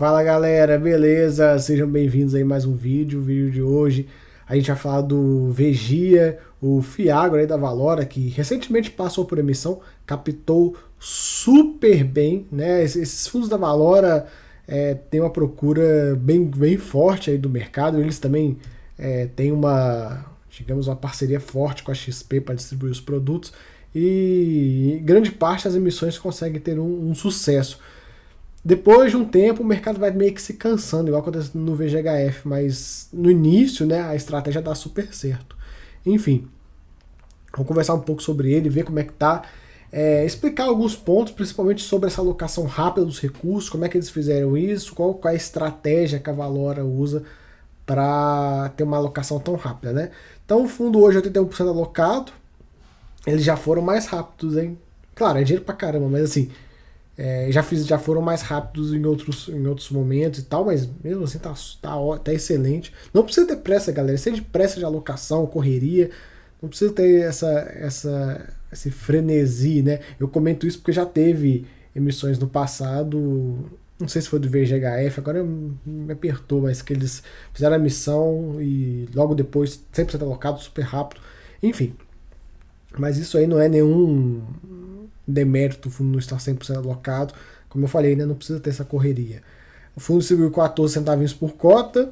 Fala galera, beleza? Sejam bem-vindos aí a mais um vídeo. O vídeo de hoje a gente vai falar do Vegia, o Fiago aí da Valora, que recentemente passou por emissão, captou super bem, né? Esses fundos da Valora é, têm uma procura bem, bem forte aí do mercado, eles também é, têm uma, digamos, uma parceria forte com a XP para distribuir os produtos e grande parte das emissões consegue ter um, um sucesso. Depois de um tempo, o mercado vai meio que se cansando, igual acontece no VGHF, mas no início, né, a estratégia dá super certo. Enfim, vou conversar um pouco sobre ele, ver como é que tá, é, explicar alguns pontos, principalmente sobre essa alocação rápida dos recursos, como é que eles fizeram isso, qual, qual é a estratégia que a Valora usa para ter uma alocação tão rápida, né? Então, o fundo hoje é 81% alocado, eles já foram mais rápidos, hein? Claro, é dinheiro pra caramba, mas assim, é, já, fiz, já foram mais rápidos em outros, em outros momentos e tal, mas mesmo assim tá, tá, tá excelente. Não precisa ter pressa, galera. Seja de pressa de alocação, correria. Não precisa ter essa, essa, esse frenesi, né? Eu comento isso porque já teve emissões no passado. Não sei se foi do VGHF, agora me apertou, mas que eles fizeram a missão e logo depois 100% alocado, super rápido. Enfim. Mas isso aí não é nenhum demérito, o fundo não está 100% alocado. Como eu falei, ainda não precisa ter essa correria. O fundo recebeu 14 centavinhos por cota.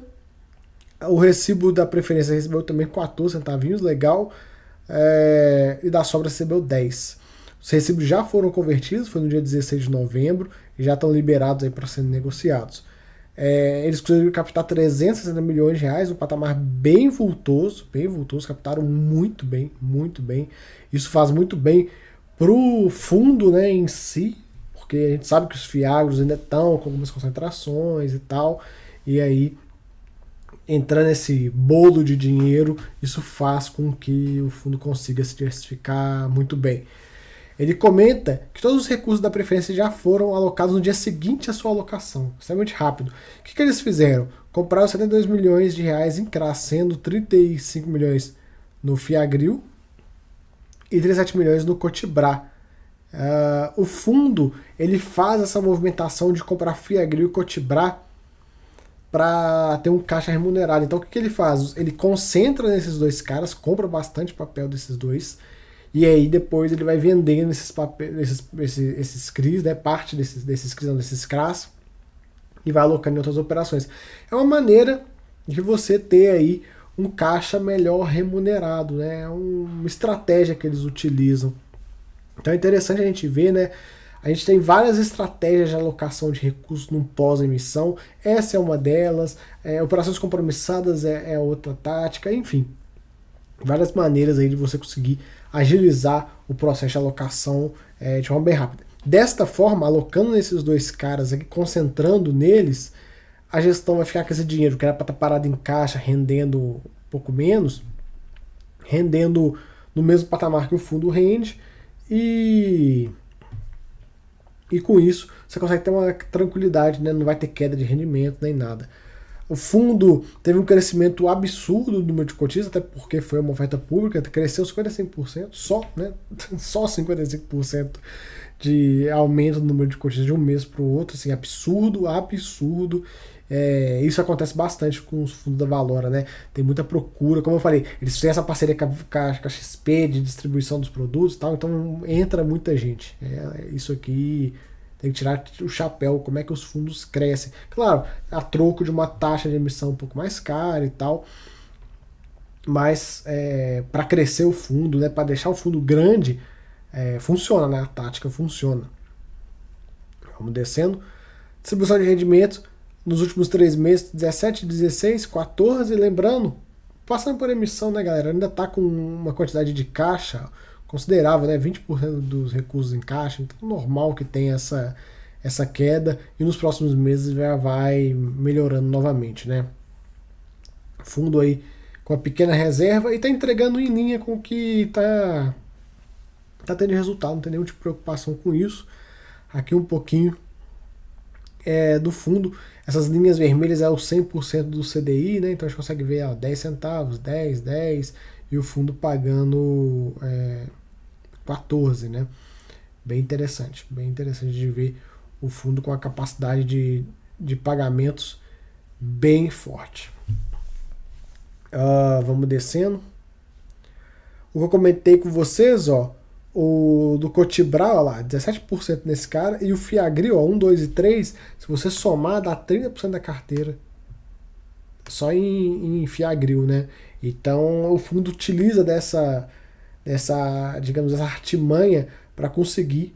O recibo da preferência recebeu também 14 centavinhos, legal. É, e da sobra recebeu 10. Os recibos já foram convertidos, foi no dia 16 de novembro, e já estão liberados aí para serem negociados. É, eles conseguiram captar 360 milhões de reais, um patamar bem vultoso, bem vultoso, captaram muito bem, muito bem. Isso faz muito bem pro fundo né, em si, porque a gente sabe que os fiagros ainda estão com algumas concentrações e tal, e aí entrar nesse bolo de dinheiro, isso faz com que o fundo consiga se diversificar muito bem. Ele comenta que todos os recursos da preferência já foram alocados no dia seguinte à sua alocação, extremamente rápido. O que, que eles fizeram? Compraram 72 milhões de reais em CRAS, sendo 35 milhões no Fiagril e 37 milhões no Cotibrá. Uh, ah, o fundo ele faz essa movimentação de comprar Fiagril e Cotibrá para ter um caixa remunerado. Então o que, que, ele faz? Ele concentra nesses dois caras, compra bastante papel desses dois e aí depois ele vai vendendo esses papéis, esses, esses, esses CRIs, né? parte desses, desses CRIs, não, desses CRAS e vai alocando em outras operações. É uma maneira de você ter aí um caixa melhor remunerado, né? É uma estratégia que eles utilizam. Então é interessante a gente ver, né? A gente tem várias estratégias de alocação de recursos num pós-emissão. Essa é uma delas. É, operações compromissadas é, é, outra tática. Enfim, várias maneiras aí de você conseguir agilizar o processo de alocação é, de forma bem rápida. Desta forma, alocando nesses dois caras aqui, concentrando neles, a gestão vai ficar com esse dinheiro que era para estar tá parado em caixa, rendendo um pouco menos, rendendo no mesmo patamar que o fundo rende, e, e com isso você consegue ter uma tranquilidade, né? não vai ter queda de rendimento nem nada. O fundo teve um crescimento absurdo do número de cotistas, até porque foi uma oferta pública, cresceu 55%, só, né? Só 55% de aumento no número de cotistas de um mês para o outro, assim, absurdo, absurdo. É, isso acontece bastante com os fundos da Valora, né? Tem muita procura, como eu falei, eles têm essa parceria com a, com a XP de distribuição dos produtos e tal, então entra muita gente. É, isso aqui tem que tirar o chapéu, como é que os fundos crescem. Claro, a troco de uma taxa de emissão um pouco mais cara e tal, mas é, para crescer o fundo, né, para deixar o fundo grande, é, funciona, né? A tática funciona. Vamos descendo. Distribuição de rendimentos nos últimos três meses, 17, 16, 14. Lembrando, passando por emissão, né, galera? Ainda tá com uma quantidade de caixa considerável, né? 20% dos recursos em caixa. Então, normal que tenha essa, essa queda. E nos próximos meses já vai melhorando novamente, né? Fundo aí com a pequena reserva e está entregando em linha com o que está tá tendo resultado, não tem nenhuma tipo preocupação com isso. Aqui um pouquinho é, do fundo. Essas linhas vermelhas é o 100% do CDI, né? Então a gente consegue ver ó, 10 centavos, 10, 10 e o fundo pagando é, 14, né? Bem interessante, bem interessante de ver o fundo com a capacidade de, de pagamentos bem forte. Uh, vamos descendo. O que eu comentei com vocês, ó, o do Cotibral, olha lá, 17% nesse cara, e o Fiagril ó, 1, 2 e 3, se você somar, dá 30% da carteira. Só em, em Fiagril, né? Então o fundo utiliza dessa, dessa digamos, essa artimanha para conseguir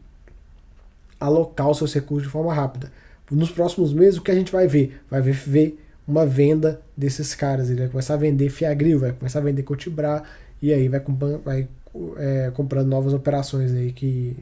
alocar os seus recursos de forma rápida. Nos próximos meses, o que a gente vai ver? Vai ver, ver uma venda desses caras. Ele vai começar a vender Fiagril, vai começar a vender Cotibrar, e aí vai, vai é, comprando novas operações aí que,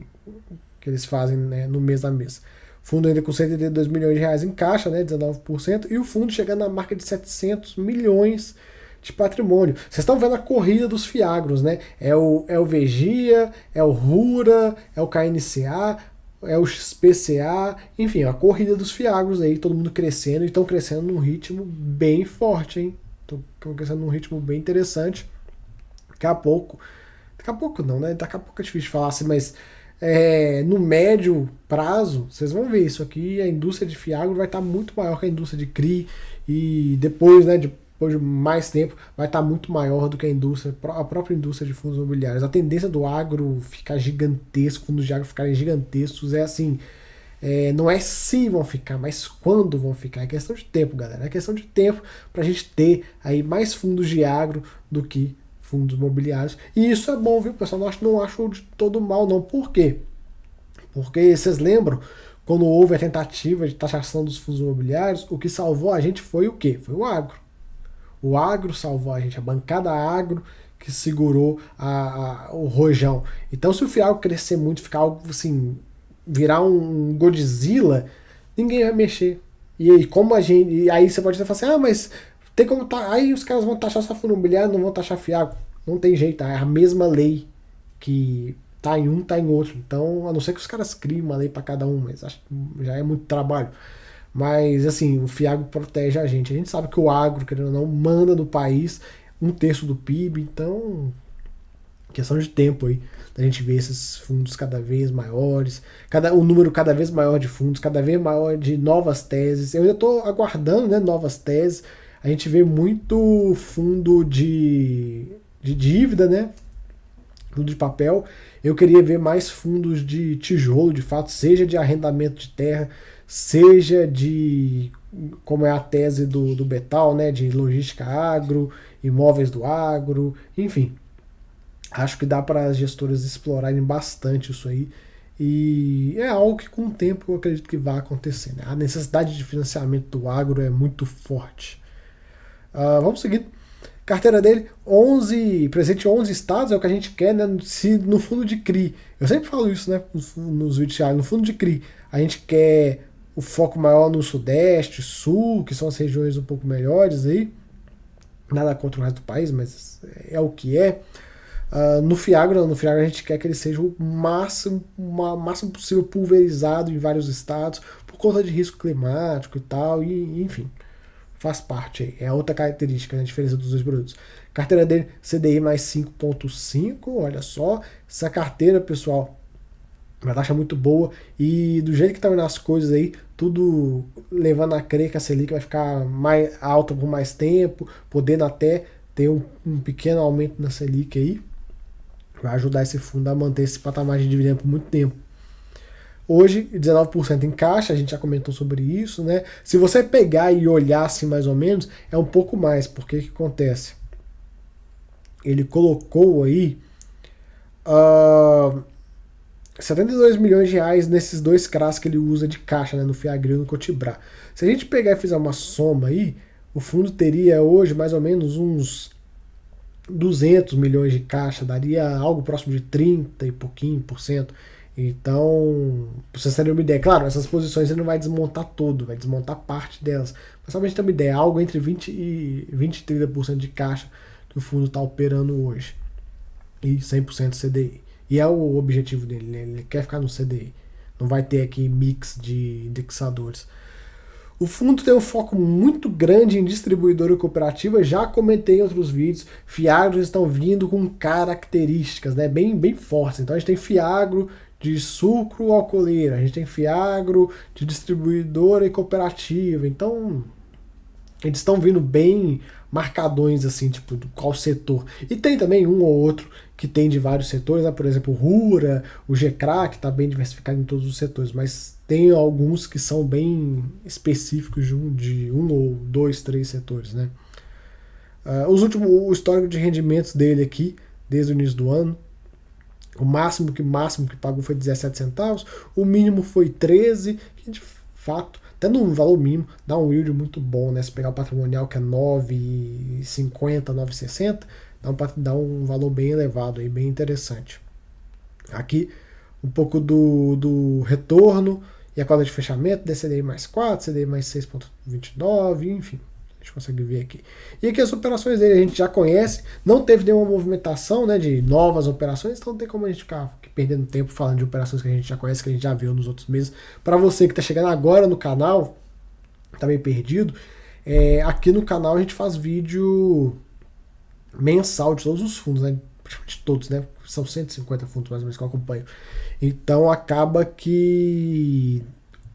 que eles fazem né, no mês a mês. fundo ainda com 182 milhões de reais em caixa, né, 19%, e o fundo chegando na marca de 700 milhões de patrimônio. Vocês estão vendo a corrida dos fiagros, né? É o, é o Vegia, é o Rura, é o KNCA, é o XPCA, enfim, a corrida dos fiagros aí, todo mundo crescendo e estão crescendo num ritmo bem forte, hein? Estão crescendo num ritmo bem interessante. Daqui a pouco Daqui a pouco não, né? Daqui a pouco é difícil de falar assim, mas é, no médio prazo, vocês vão ver isso aqui, a indústria de fiagro vai estar tá muito maior que a indústria de CRI e depois, né, depois de mais tempo, vai estar tá muito maior do que a indústria, a própria indústria de fundos imobiliários. A tendência do agro ficar gigantesco, fundos de agro ficarem gigantescos, é assim, é, não é se vão ficar, mas quando vão ficar. É questão de tempo, galera. É questão de tempo para a gente ter aí mais fundos de agro do que fundos imobiliários. E isso é bom, viu, pessoal? Nós não acho de todo mal, não. Por quê? Porque vocês lembram quando houve a tentativa de taxação dos fundos imobiliários, o que salvou a gente foi o quê? Foi o agro. O agro salvou a gente, a bancada agro que segurou a, a, o rojão. Então, se o Fialco crescer muito, ficar algo assim, virar um Godzilla, ninguém vai mexer. E aí, como a gente. E aí você pode até falar assim, ah, mas tem como tá, aí os caras vão taxar só fundo imobiliário, não vão taxar fiago. Não tem jeito, tá? é a mesma lei que tá em um, tá em outro. Então, a não ser que os caras criem uma lei para cada um, mas acho que já é muito trabalho. Mas assim, o fiago protege a gente. A gente sabe que o agro, querendo ou não, manda no país um terço do PIB, então questão de tempo aí a gente ver esses fundos cada vez maiores, cada o um número cada vez maior de fundos, cada vez maior de novas teses. Eu ainda estou aguardando, né, novas teses a gente vê muito fundo de, de dívida, né? Fundo de papel. Eu queria ver mais fundos de tijolo, de fato, seja de arrendamento de terra, seja de como é a tese do, do Betal, né, de logística agro, imóveis do agro, enfim. Acho que dá para as gestoras explorarem bastante isso aí. E é algo que com o tempo eu acredito que vai acontecer. Né? A necessidade de financiamento do agro é muito forte. Uh, vamos seguir. Carteira dele, 11, presente 11 estados, é o que a gente quer, né? Se no fundo de CRI, eu sempre falo isso, né? Nos, vídeos no fundo de CRI, a gente quer o foco maior no Sudeste, Sul, que são as regiões um pouco melhores aí. Nada contra o resto do país, mas é o que é. Uh, no Fiagro, não, no Fiagro a gente quer que ele seja o máximo, uma máximo possível pulverizado em vários estados, por conta de risco climático e tal, e, enfim faz parte. É outra característica, né, a diferença dos dois produtos. Carteira dele, CDI mais 5,5, olha só. Essa carteira, pessoal, é uma taxa muito boa. E do jeito que estão tá indo as coisas aí, tudo levando a crer que a Selic vai ficar mais alta por mais tempo, podendo até ter um, um pequeno aumento na Selic aí. Vai ajudar esse fundo a manter esse patamar de dividendo por muito tempo. Hoje, 19% em caixa, a gente já comentou sobre isso, né? Se você pegar e olhar assim mais ou menos, é um pouco mais, porque o que acontece? Ele colocou aí uh, ah, 72 milhões de reais nesses dois CRAS que ele usa de caixa, né? No Fiagril e no Cotibra. Se a gente pegar e fizer uma soma aí, o fundo teria hoje mais ou menos uns 200 milhões de caixa, daria algo próximo de 30 e pouquinho por cento. Então, pra vocês terem uma ideia, claro, essas posições ele não vai desmontar todo, vai desmontar parte delas. Mas só pra gente ter uma ideia, algo entre 20 e 20 30% de caixa que o fundo está operando hoje. E 100% CDI. E é o objetivo dele, né? ele quer ficar no CDI. Não vai ter aqui mix de indexadores. O fundo tem um foco muito grande em distribuidora cooperativa, já comentei em outros vídeos, Fiagros estão vindo com características né, bem, bem fortes. Então a gente tem Fiagro, de sucro alcooleira, a gente tem Fiagro de distribuidora e cooperativa. Então, eles estão vindo bem marcadões, assim, tipo, do qual setor. E tem também um ou outro que tem de vários setores, né? por exemplo, o Rura, o GCRA, que está bem diversificado em todos os setores, mas tem alguns que são bem específicos de um, de um ou dois, três setores, né? Uh, os últimos, o histórico de rendimentos dele aqui, desde o início do ano, o máximo que máximo que pagou foi 17 centavos, o mínimo foi 13, que de fato, tendo um valor mínimo, dá um yield muito bom, né? Se pegar o patrimonial que é 9,50, 9,60, dá, um, dá um valor bem elevado aí, bem interessante. Aqui um pouco do, do retorno e a cota de fechamento, DCDI mais 4, CDI mais 6,29, enfim gente consegue ver aqui. E aqui as operações dele a gente já conhece, não teve nenhuma movimentação né, de novas operações, então não tem como a gente ficar perdendo tempo falando de operações que a gente já conhece, que a gente já viu nos outros meses. Para você que está chegando agora no canal, também tá meio perdido, é, aqui no canal a gente faz vídeo mensal de todos os fundos, né? praticamente todos, né? São 150 fundos mais ou menos que eu acompanho. Então acaba que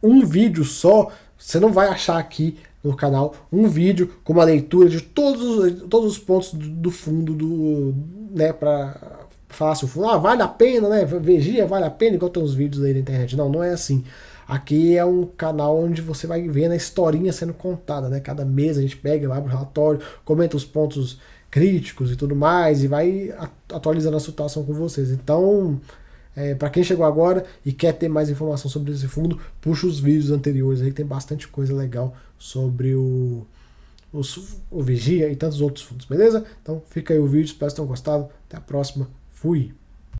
um vídeo só, você não vai achar aqui no canal um vídeo com uma leitura de todos, todos os pontos do, do fundo do. né, para falar se o fundo, ah, vale a pena, né? Vigia, vale a pena, igual tem uns vídeos aí na internet. Não, não é assim. Aqui é um canal onde você vai vendo a historinha sendo contada, né? Cada mês a gente pega, abre o relatório, comenta os pontos críticos e tudo mais, e vai atualizando a situação com vocês. Então, é, para quem chegou agora e quer ter mais informação sobre esse fundo, puxa os vídeos anteriores aí, tem bastante coisa legal sobre o, o, o Vigia e tantos outros fundos, beleza? Então fica aí o vídeo, espero que tenham gostado. Até a próxima, fui!